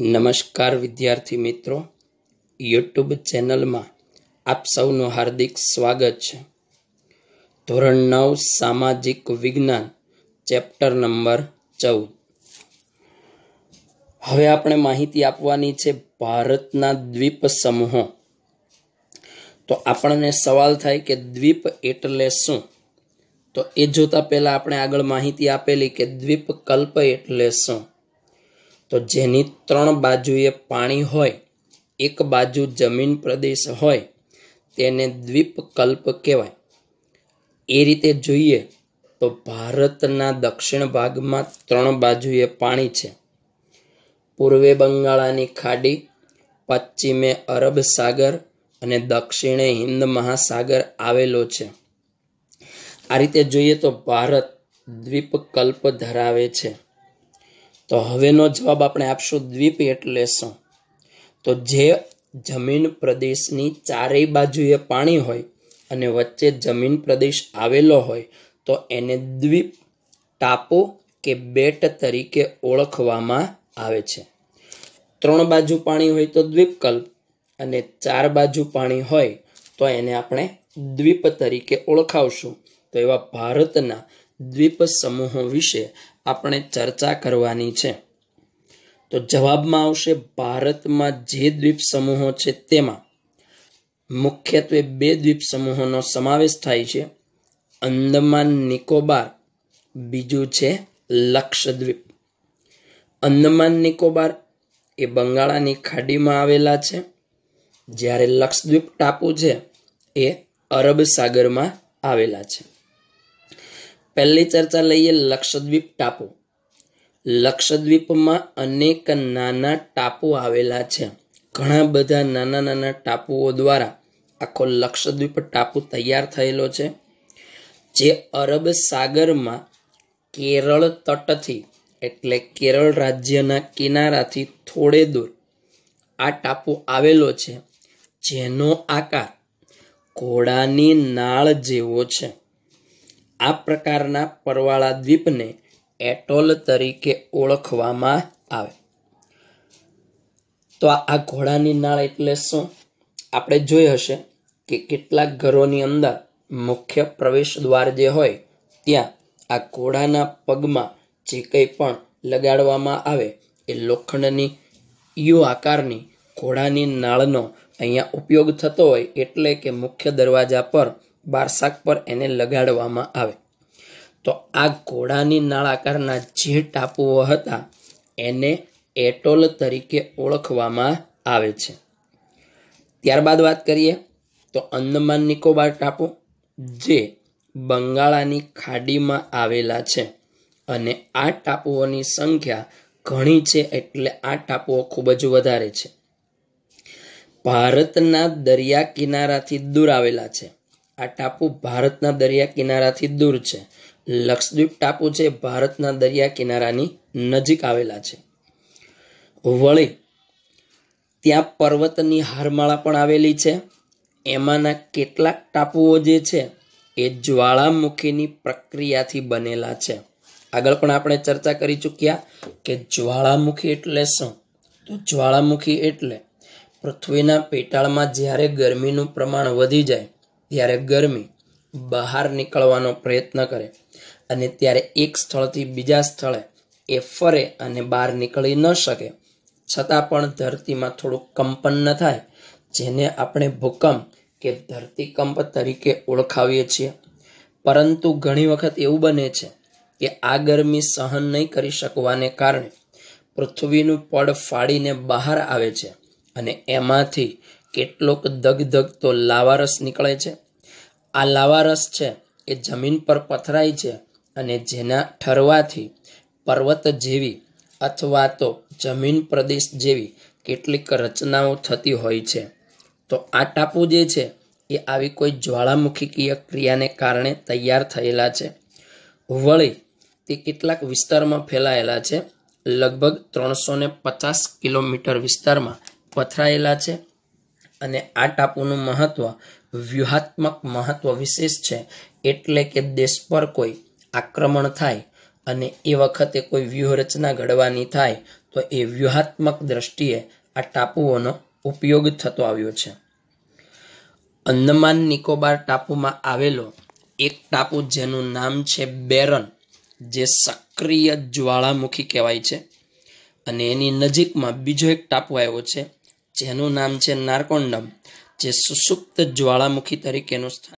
નમસ્કાર વિદ્યાર્થી મિત્રો યુટ્યુબ ચેનલમાં આપ સૌનું હાર્દિક સ્વાગત છે ધોરણ નવ સામાજિક વિજ્ઞાન ચેપ્ટર નંબર ચૌદ હવે આપણે માહિતી આપવાની છે ભારતના દ્વીપ સમૂહો તો આપણને સવાલ થાય કે દ્વીપ એટલે શું તો એ જોતાં પહેલાં આપણે આગળ માહિતી આપેલી કે દ્વીપ કલ્પ એટલે શું તો જેની ત્રણ બાજુએ પાણી હોય એક બાજુ જમીન પ્રદેશ હોય તેને દ્વીપકલ્પ કહેવાય એ રીતે જોઈએ તો ભારતના દક્ષિણ ભાગમાં ત્રણ બાજુએ પાણી છે પૂર્વે બંગાળાની ખાડી પશ્ચિમે અરબ સાગર અને દક્ષિણે હિન્દ મહાસાગર આવેલો છે આ રીતે જોઈએ તો ભારત દ્વીપકલ્પ ધરાવે છે તો હવેનો જવાબ આપણે આપશું દ્વીપ એટલે શું તો જે જમીન પ્રદેશની ચારેય બાજુએ પાણી હોય અને વચ્ચે જમીન પ્રદેશ આવેલો હોય તો એને દ્વીપ ટાપુ કે બેટ તરીકે ઓળખવામાં આવે છે ત્રણ બાજુ પાણી હોય તો દ્વીપકલ્પ અને ચાર બાજુ પાણી હોય તો એને આપણે દ્વીપ તરીકે ઓળખાવશું તો એવા ભારતના દ્વીપ સમૂહો વિશે આપણે ચર્ચા કરવાની છે તો જવાબમાં આવશે ભારતમાં જે દ્વીપ સમૂહો છે તેમાં મુખ્યત્વે બે દ્વીપ સમૂહોનો સમાવેશ થાય છે અંદમાન નિકોબાર બીજું છે લક્ષદ્વીપ અંદમાન નિકોબાર એ બંગાળાની ખાડીમાં આવેલા છે જ્યારે લક્ષદ્વીપ ટાપુ છે એ અરબ સાગરમાં આવેલા છે પહેલી ચર્ચા લઈએ લક્ષદ્વીપ ટાપુ લક્ષદ્વીપમાં અનેક નાના ટાપુ આવેલા છે ઘણા બધા નાના નાના ટાપુઓ દ્વારા આખો લક્ષદ્વીપ ટાપુ તૈયાર થયેલો છે જે અરબ સાગરમાં કેરળ તટથી એટલે કેરળ રાજ્યના કિનારાથી થોડે દૂર આ ટાપુ આવેલો છે જેનો આકાર ઘોડાની નાળ જેવો છે આ પ્રકારના પરવાળા દ્વીપને એટોલ તરીકે ઓળખવામાં આવે તો આ ઘોડાની નાળ એટલે શું આપણે જોઈ હશે કે કેટલાક ઘરોની અંદર મુખ્ય પ્રવેશ દ્વાર જે હોય ત્યાં આ ઘોડાના પગમાં જે કંઈ પણ લગાડવામાં આવે એ લોખંડની યુ આકારની ઘોડાની નાળનો અહીંયા ઉપયોગ થતો હોય એટલે કે મુખ્ય દરવાજા પર બારસાક પર એને લગાડવામાં આવે તો આ ઘોડાની નાળાકારના જે ટાપુઓ હતા એને એટોલ તરીકે ઓળખવામાં આવે છે ત્યારબાદ વાત કરીએ તો અંદમાન નિકોબાર ટાપુ જે બંગાળાની ખાડીમાં આવેલા છે અને આ ટાપુઓની સંખ્યા ઘણી છે એટલે આ ટાપુઓ ખૂબ જ વધારે છે ભારતના દરિયા કિનારાથી દૂર આવેલા છે આ ટાપુ ભારતના દરિયા કિનારાથી દૂર છે લક્ષદ્વીપ ટાપુ છે ભારતના દરિયા કિનારાની નજીક આવેલા છે વળી ત્યાં પર્વતની હારમાળા પણ આવેલી છે એમાંના કેટલાક ટાપુઓ જે છે એ જ્વાળામુખીની પ્રક્રિયાથી બનેલા છે આગળ પણ આપણે ચર્ચા કરી ચૂક્યા કે જ્વાળામુખી એટલે શું તો જ્વાળામુખી એટલે પૃથ્વીના પેટાળમાં જ્યારે ગરમીનું પ્રમાણ વધી જાય ત્યારે ગરમી બહાર નીકળવાનો પ્રયત્ન કરે અને ત્યારે એક સ્થળથી બીજા સ્થળે એ ફરે અને બહાર નીકળી ન શકે છતાં પણ ધરતીમાં થોડું કંપન ન થાય જેને આપણે ભૂકંપ કે ધરતીકંપ તરીકે ઓળખાવીએ છીએ પરંતુ ઘણી વખત એવું બને છે કે આ ગરમી સહન નહીં કરી શકવાને કારણે પૃથ્વીનું પડ ફાડીને બહાર આવે છે અને એમાંથી કેટલોક દગધગ તો લાવારસ નીકળે છે આ લાવારસ છે એ જમીન પર પથરાય છે અને જેના ઠરવાથી પર્વત જેવી અથવા તો જમીન પ્રદેશ જેવી કેટલીક રચનાઓ થતી હોય છે તો આ ટાપુ જે છે એ આવી કોઈ જ્વાળામુખીકીય ક્રિયાને કારણે તૈયાર થયેલા છે વળી તે કેટલાક વિસ્તારમાં ફેલાયેલા છે લગભગ ત્રણસો ને પચાસ કિલોમીટર વિસ્તારમાં પથરાયેલા છે અને આ ટાપુનું મહત્વ વ્યૂહાત્મક મહત્વ વિશેષ છે એટલે કે દેશ પર કોઈ આક્રમણ થાય અને એ વખતે કોઈ વ્યૂહરચના ઘડવાની થાય તો એ વ્યૂહાત્મક દ્રષ્ટિએ આ ટાપુઓનો ઉપયોગ થતો આવ્યો છે અંદમાન નિકોબાર ટાપુમાં આવેલો એક ટાપુ જેનું નામ છે બેરન જે સક્રિય જ્વાળામુખી કહેવાય છે અને એની નજીકમાં બીજો એક ટાપુ આવ્યો છે જેનું નામ છે નારકોંડમ જે સુસુપ્ત જ્વાળામુખી તરીકેનું સ્થાન